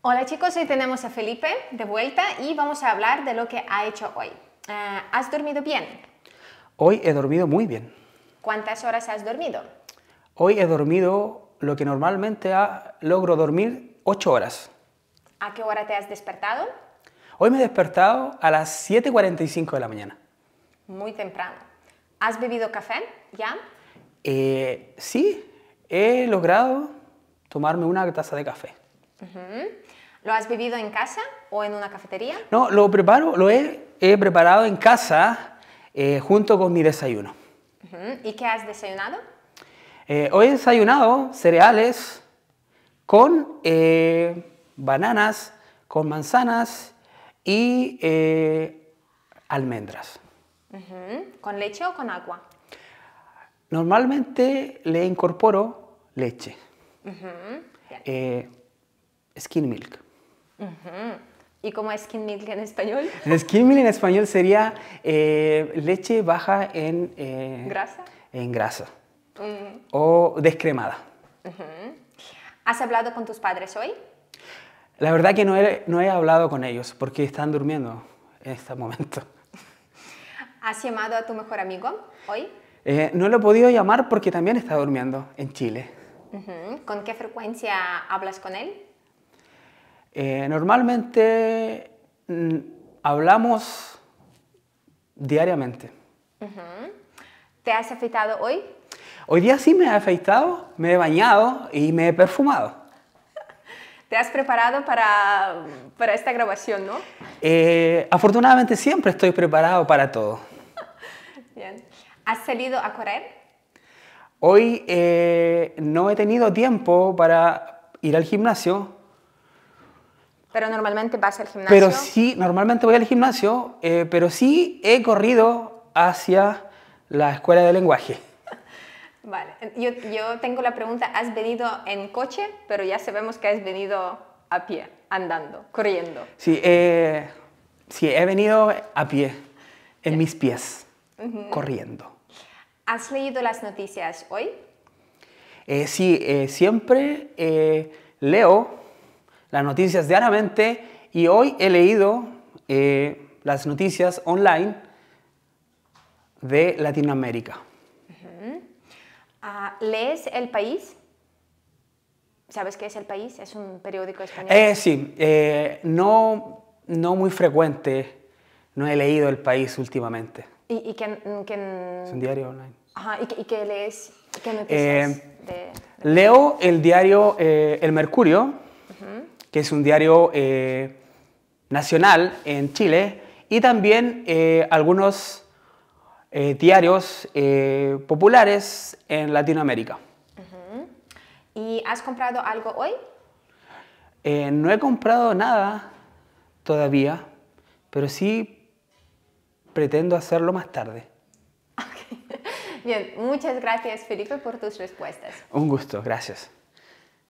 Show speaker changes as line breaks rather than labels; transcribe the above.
Hola chicos, hoy tenemos a Felipe de vuelta y vamos a hablar de lo que ha hecho hoy. Ah, ¿Has dormido bien?
Hoy he dormido muy bien.
¿Cuántas horas has dormido?
Hoy he dormido lo que normalmente logro dormir 8 horas.
¿A qué hora te has despertado?
Hoy me he despertado a las 7.45 de la mañana.
Muy temprano. ¿Has bebido café ya?
Eh, sí, he logrado tomarme una taza de café.
¿Lo has vivido en casa o en una cafetería?
No, lo preparo, lo he, preparado en casa eh, junto con mi desayuno.
¿Y qué has desayunado?
Eh, hoy he desayunado cereales con eh, bananas, con manzanas y almendras.
¿Con leche o con agua?
Normalmente le incorporo leche. Skin milk.
¿Y cómo es skin milk en español?
Skin milk en español sería eh, leche baja en... Eh, ¿Grasa? En grasa. Mm. O descremada.
¿Has hablado con tus padres hoy?
La verdad que no he, hablado con ellos porque están durmiendo en este momento.
¿Has llamado a tu mejor amigo hoy?
Eh, no lo he podido llamar porque también está durmiendo en Chile.
¿Con qué frecuencia hablas con él?
Eh, normalmente mm, hablamos diariamente.
¿Te has afeitado hoy?
Hoy día sí me he afeitado, me he bañado y me he perfumado.
Te has preparado para, para esta grabación, ¿no?
Eh, afortunadamente siempre estoy preparado para todo.
Bien. ¿Has salido a correr?
Hoy eh, no he tenido tiempo para ir al gimnasio,
pero normalmente vas al gimnasio. Pero
sí, normalmente voy al gimnasio, eh, pero sí he corrido hacia la escuela de lenguaje.
Vale, yo, yo tengo la pregunta, ¿has venido en coche? Pero ya sabemos que has venido a pie, andando, corriendo.
Sí, eh, sí he venido a pie, en mis pies, corriendo.
¿Has leído las noticias hoy?
Eh, sí, siempre leo las noticias diariamente y hoy he leído eh, las noticias online de Latinoamérica.
Ah, ¿Lees El País? ¿Sabes qué es El País? ¿Es un periódico español? Eh,
sí, eh, no, no muy frecuente. No he leído El País últimamente.
¿Y, qué, Es un diario online. Ajá, ¿y, qué, lees? ¿Qué noticias?
Leo el diario El Mercurio es un diario eh, nacional en Chile, y también eh, algunos eh, diarios populares en Latinoamérica.
¿Y has comprado algo hoy?
no he comprado nada todavía, pero sí pretendo hacerlo más tarde.
Bien, muchas gracias Felipe por tus respuestas.
Un gusto, gracias.